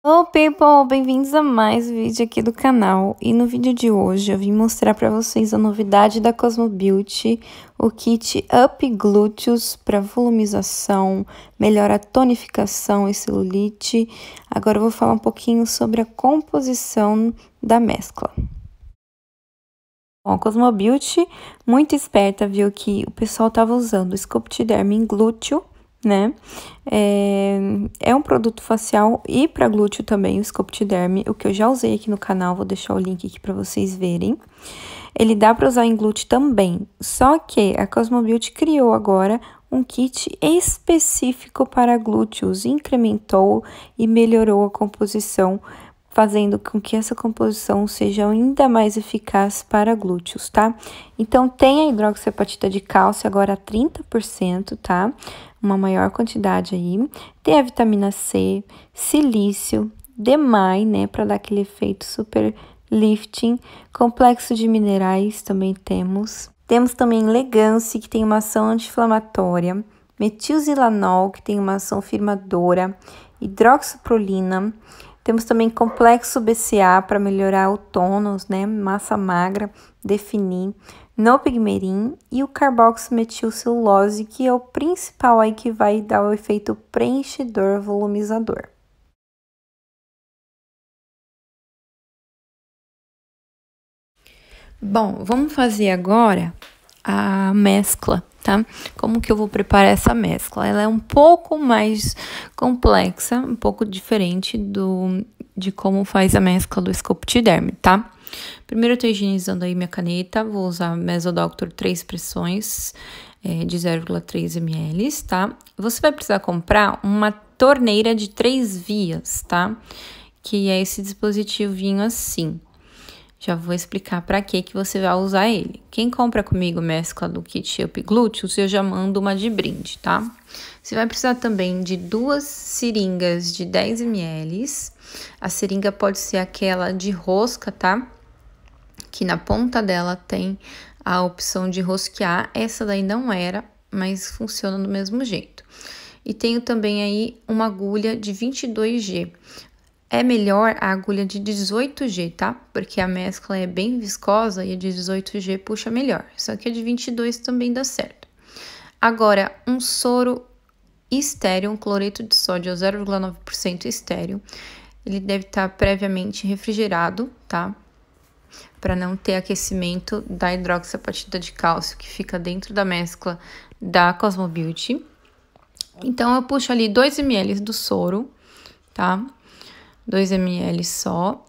Olá people, bem-vindos a mais um vídeo aqui do canal e no vídeo de hoje eu vim mostrar para vocês a novidade da Cosmo Beauty, o kit Up Glúteos para volumização, melhora a tonificação e celulite. Agora eu vou falar um pouquinho sobre a composição da mescla. Bom, a Cosmo Beauty, muito esperta, viu que o pessoal estava usando Sculpt Derm em glúteo, né? É, é um produto facial e para glúteo também, o Sculptiderm, o que eu já usei aqui no canal, vou deixar o link aqui para vocês verem. Ele dá para usar em glúteo também, só que a Cosmobeauty criou agora um kit específico para glúteos, incrementou e melhorou a composição fazendo com que essa composição seja ainda mais eficaz para glúteos, tá? Então, tem a hidroxiapatita de cálcio agora a 30%, tá? Uma maior quantidade aí. Tem a vitamina C, silício, demai, né? Para dar aquele efeito super lifting. Complexo de minerais também temos. Temos também legance, que tem uma ação anti-inflamatória. Metilzilanol, que tem uma ação firmadora. Hidroxiprolina temos também complexo BCA para melhorar o tônus, né? Massa magra, definir. No pigmerim e o carboximetilcelulose, que é o principal aí que vai dar o efeito preenchedor volumizador. Bom, vamos fazer agora a mescla, tá? Como que eu vou preparar essa mescla? Ela é um pouco mais complexa, um pouco diferente do de como faz a mescla do Sculptiderm, tá? Primeiro eu tô higienizando aí minha caneta, vou usar Mesodoctor 3 pressões é, de 0,3 ml, tá? Você vai precisar comprar uma torneira de três vias, tá? Que é esse dispositivinho assim. Já vou explicar para que que você vai usar ele. Quem compra comigo mescla do kit Up Glúteos, eu já mando uma de brinde, tá? Você vai precisar também de duas seringas de 10 ml. A seringa pode ser aquela de rosca, tá? Que na ponta dela tem a opção de rosquear. Essa daí não era, mas funciona do mesmo jeito. E tenho também aí uma agulha de 22G. É melhor a agulha de 18G, tá? Porque a mescla é bem viscosa e a de 18G puxa melhor. Só que a de 22 também dá certo. Agora, um soro estéreo, um cloreto de sódio 0,9% estéreo. Ele deve estar tá previamente refrigerado, tá? Para não ter aquecimento da hidroxapatita de cálcio que fica dentro da mescla da Cosmobeauty. Então, eu puxo ali 2 ml do soro, tá? 2 ml só.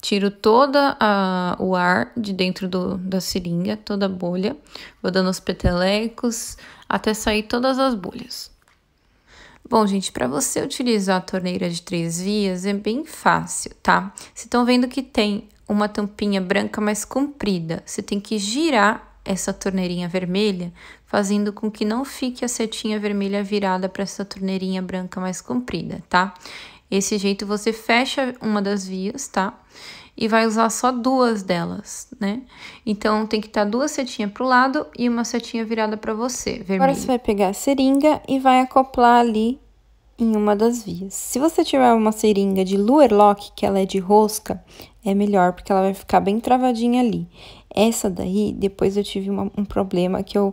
Tiro todo o ar de dentro do, da seringa, toda a bolha. Vou dando os petelecos até sair todas as bolhas. Bom, gente, para você utilizar a torneira de três vias é bem fácil, tá? Vocês estão vendo que tem uma tampinha branca mais comprida. Você tem que girar essa torneirinha vermelha, fazendo com que não fique a setinha vermelha virada para essa torneirinha branca mais comprida, tá? Esse jeito você fecha uma das vias, tá? E vai usar só duas delas, né? Então tem que estar tá duas setinhas para o lado e uma setinha virada para você, vermelho. Agora você vai pegar a seringa e vai acoplar ali em uma das vias. Se você tiver uma seringa de luerlock, que ela é de rosca, é melhor, porque ela vai ficar bem travadinha ali. Essa daí, depois eu tive uma, um problema que eu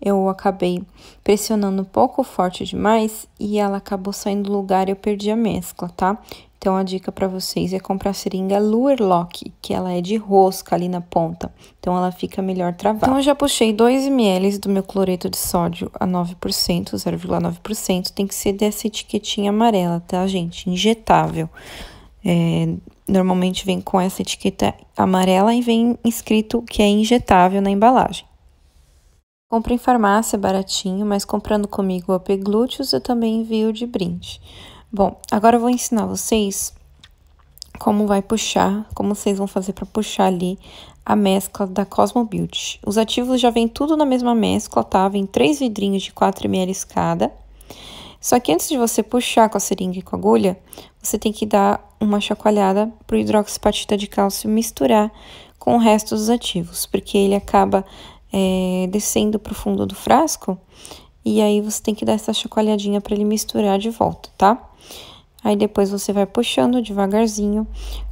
eu acabei pressionando um pouco forte demais e ela acabou saindo do lugar e eu perdi a mescla, tá? Então, a dica para vocês é comprar a seringa Lock que ela é de rosca ali na ponta. Então, ela fica melhor travada. Então, eu já puxei 2 ml do meu cloreto de sódio a 9%, 0,9%. Tem que ser dessa etiquetinha amarela, tá, gente? Injetável. É, normalmente vem com essa etiqueta amarela e vem escrito que é injetável na embalagem. Compro em farmácia, baratinho, mas comprando comigo o AP Glúteos eu também envio de brinde. Bom, agora eu vou ensinar vocês como vai puxar, como vocês vão fazer para puxar ali a mescla da Cosmo Beauty. Os ativos já vem tudo na mesma mescla, tá? Vem três vidrinhos de 4 ml cada. Só que antes de você puxar com a seringa e com a agulha, você tem que dar uma chacoalhada para o hidroxipatita de cálcio misturar com o resto dos ativos, porque ele acaba é, descendo para o fundo do frasco. E aí você tem que dar essa chacoalhadinha para ele misturar de volta, tá? Aí depois você vai puxando devagarzinho.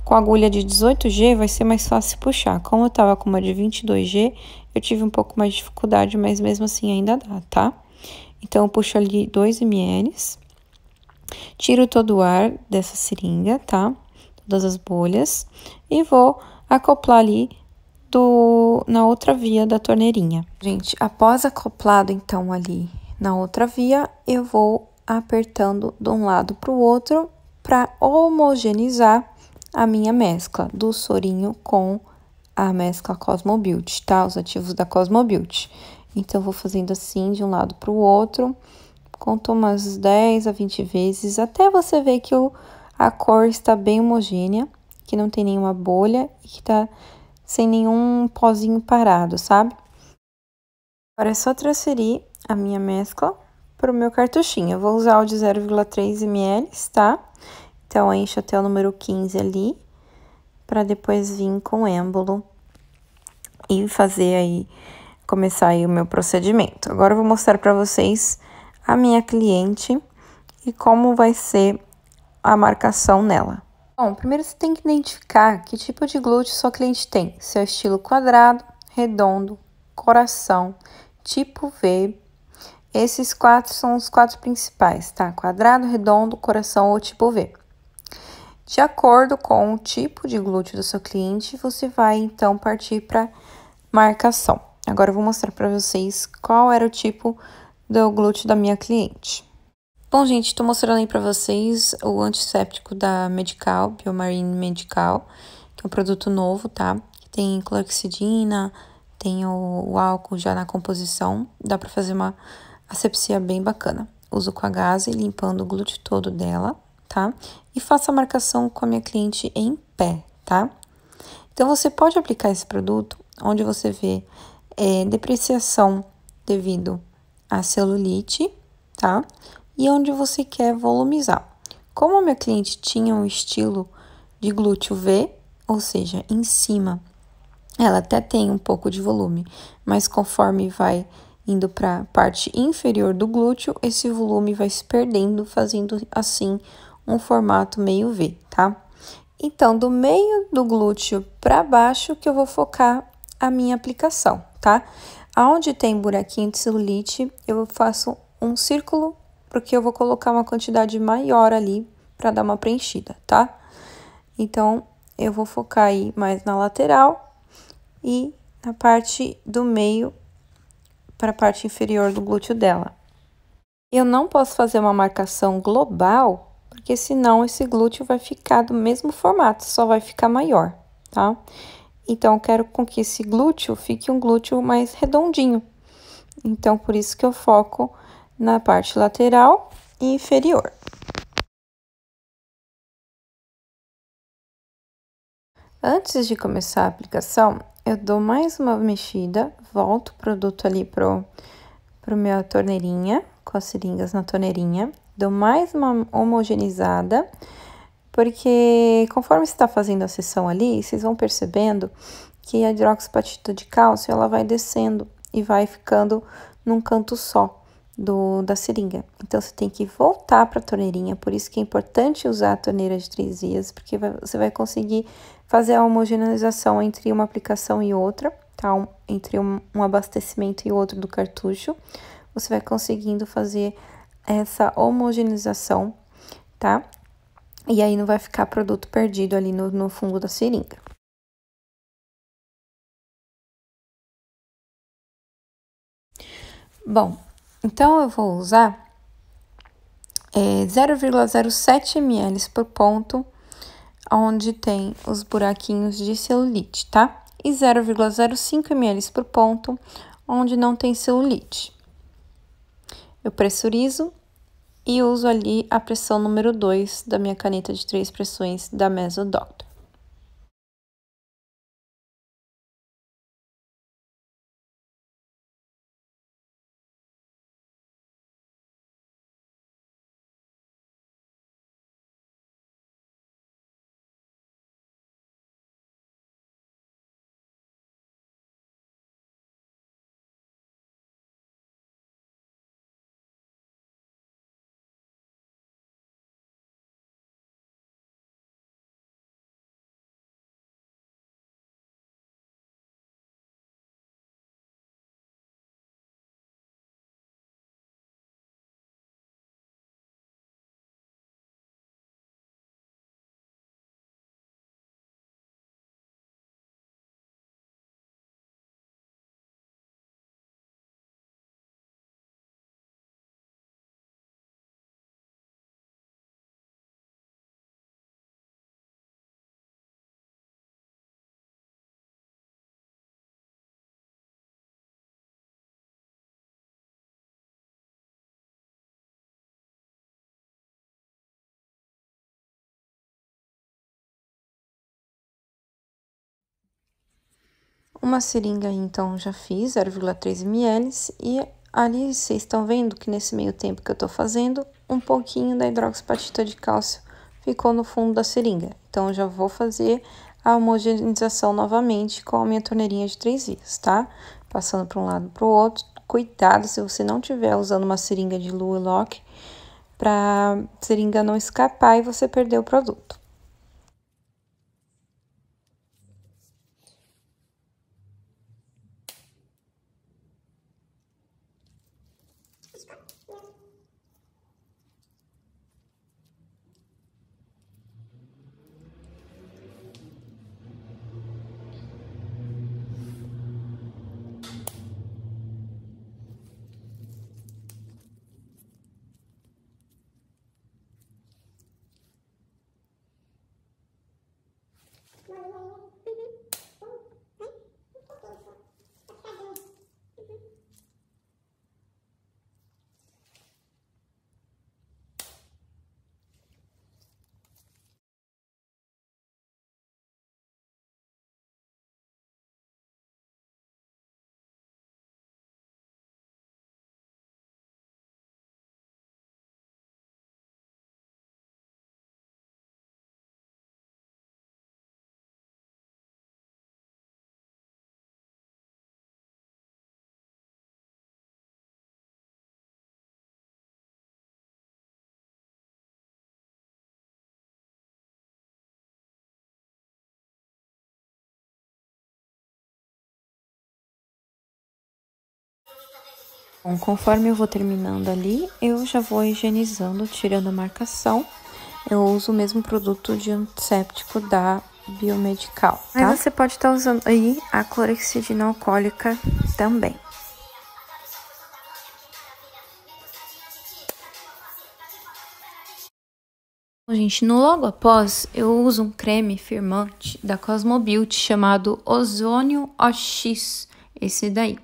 Com a agulha de 18G vai ser mais fácil puxar. Como eu tava com uma de 22G, eu tive um pouco mais de dificuldade, mas mesmo assim ainda dá, tá? Então eu puxo ali 2 ml. Tiro todo o ar dessa seringa, tá? Todas as bolhas. E vou acoplar ali do, na outra via da torneirinha. Gente, após acoplado então ali na outra via, eu vou apertando de um lado para o outro para homogenizar a minha mescla do sorinho com a mescla Cosmobuild, tá? Os ativos da Cosmobuild. Então, vou fazendo assim de um lado para o outro, conto umas 10 a 20 vezes, até você ver que o, a cor está bem homogênea, que não tem nenhuma bolha e que tá sem nenhum pozinho parado, sabe? Agora é só transferir a minha mescla para o meu cartuchinho. Eu vou usar o de 0,3 ml, tá? Então, enche até o número 15 ali, para depois vir com o êmbolo e fazer aí, começar aí o meu procedimento. Agora, eu vou mostrar para vocês a minha cliente e como vai ser a marcação nela. Bom, primeiro você tem que identificar que tipo de glúteo sua cliente tem. Se é estilo quadrado, redondo, coração, tipo V. Esses quatro são os quatro principais, tá? Quadrado, redondo, coração ou tipo V. De acordo com o tipo de glúteo do seu cliente, você vai então partir para marcação. Agora eu vou mostrar para vocês qual era o tipo do glúteo da minha cliente. Bom, gente, estou mostrando aí para vocês o antisséptico da Medical, Biomarine Medical, que é um produto novo, tá? Tem clorexidina, tem o, o álcool já na composição, dá para fazer uma asepsia bem bacana. Uso com a gase, limpando o glúteo todo dela, tá? E faço a marcação com a minha cliente em pé, tá? Então, você pode aplicar esse produto onde você vê é, depreciação devido à celulite, tá? e é onde você quer volumizar. Como meu cliente tinha um estilo de glúteo V, ou seja, em cima, ela até tem um pouco de volume, mas conforme vai indo para a parte inferior do glúteo, esse volume vai se perdendo, fazendo assim um formato meio V, tá? Então, do meio do glúteo para baixo que eu vou focar a minha aplicação, tá? Aonde tem buraquinho de celulite, eu faço um círculo porque eu vou colocar uma quantidade maior ali para dar uma preenchida, tá? Então, eu vou focar aí mais na lateral e na parte do meio para a parte inferior do glúteo dela. Eu não posso fazer uma marcação global, porque senão esse glúteo vai ficar do mesmo formato, só vai ficar maior, tá? Então, eu quero com que esse glúteo fique um glúteo mais redondinho. Então, por isso que eu foco na parte lateral e inferior. Antes de começar a aplicação, eu dou mais uma mexida, volto o produto ali pro, pro minha torneirinha, com as seringas na torneirinha, dou mais uma homogeneizada, porque conforme você está fazendo a sessão ali, vocês vão percebendo que a hidroxipatita de cálcio, ela vai descendo e vai ficando num canto só do, da seringa. Então, você tem que voltar para a torneirinha, por isso que é importante usar a torneira de três vias, porque vai, você vai conseguir fazer a homogeneização entre uma aplicação e outra, tá? Um, entre um, um abastecimento e outro do cartucho. Você vai conseguindo fazer essa homogeneização, tá? E aí não vai ficar produto perdido ali no, no fundo da seringa. Bom, então, eu vou usar é, 0,07 ml por ponto, onde tem os buraquinhos de celulite, tá? E 0,05 ml por ponto, onde não tem celulite. Eu pressurizo e uso ali a pressão número 2 da minha caneta de três pressões da Mesodoctor. Uma seringa, então, já fiz 0,3 ml e ali vocês estão vendo que nesse meio tempo que eu estou fazendo, um pouquinho da hidroxipatita de cálcio ficou no fundo da seringa. Então, eu já vou fazer a homogeneização novamente com a minha torneirinha de três vias, tá? Passando para um lado para o outro. Cuidado se você não estiver usando uma seringa de lock para a seringa não escapar e você perder o produto. Bom, conforme eu vou terminando ali, eu já vou higienizando, tirando a marcação. Eu uso o mesmo produto de antisséptico da Biomedical, tá? Mas você pode estar tá usando aí a clorexidina alcoólica também. Gente, no logo após, eu uso um creme firmante da Cosmo chamado Ozônio OX, esse daí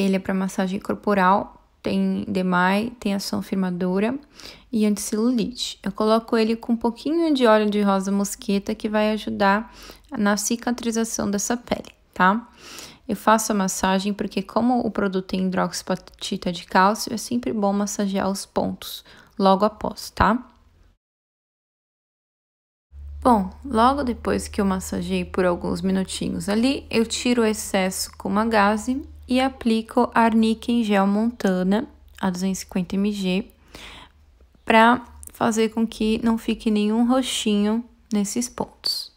ele é para massagem corporal, tem demai, tem ação firmadora e anticelulite. Eu coloco ele com um pouquinho de óleo de rosa mosqueta que vai ajudar na cicatrização dessa pele, tá? Eu faço a massagem porque como o produto tem hidroxipatita de cálcio, é sempre bom massagear os pontos logo após, tá? Bom, logo depois que eu massageei por alguns minutinhos ali, eu tiro o excesso com uma gaze e aplico Arnica em gel Montana a 250 mg para fazer com que não fique nenhum roxinho nesses pontos.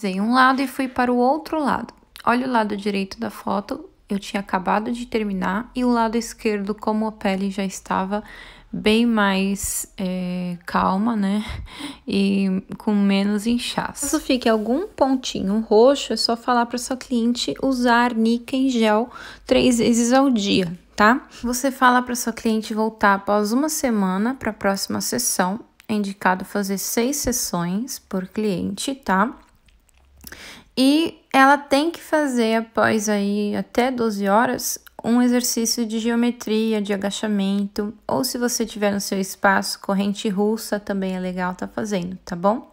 Usei um lado e fui para o outro lado. Olha o lado direito da foto eu tinha acabado de terminar e o lado esquerdo, como a pele já estava bem mais é, calma, né? E com menos inchaço. Caso fique algum pontinho roxo, é só falar para sua cliente usar níquel gel três vezes ao dia, tá? Você fala para sua cliente voltar após uma semana para a próxima sessão. É indicado fazer seis sessões por cliente, tá? E ela tem que fazer após aí até 12 horas um exercício de geometria, de agachamento, ou se você tiver no seu espaço corrente russa, também é legal tá fazendo, tá bom?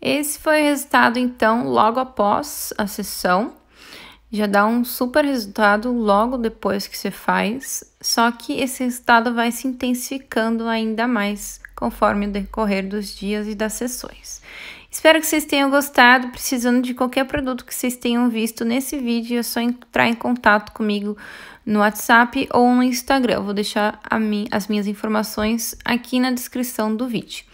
Esse foi o resultado então logo após a sessão. Já dá um super resultado logo depois que você faz, só que esse resultado vai se intensificando ainda mais conforme o decorrer dos dias e das sessões. Espero que vocês tenham gostado. Precisando de qualquer produto que vocês tenham visto nesse vídeo, é só entrar em contato comigo no WhatsApp ou no Instagram. Eu vou deixar mi as minhas informações aqui na descrição do vídeo.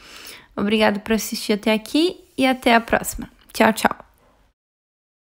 Obrigado por assistir até aqui e até a próxima. Tchau, tchau!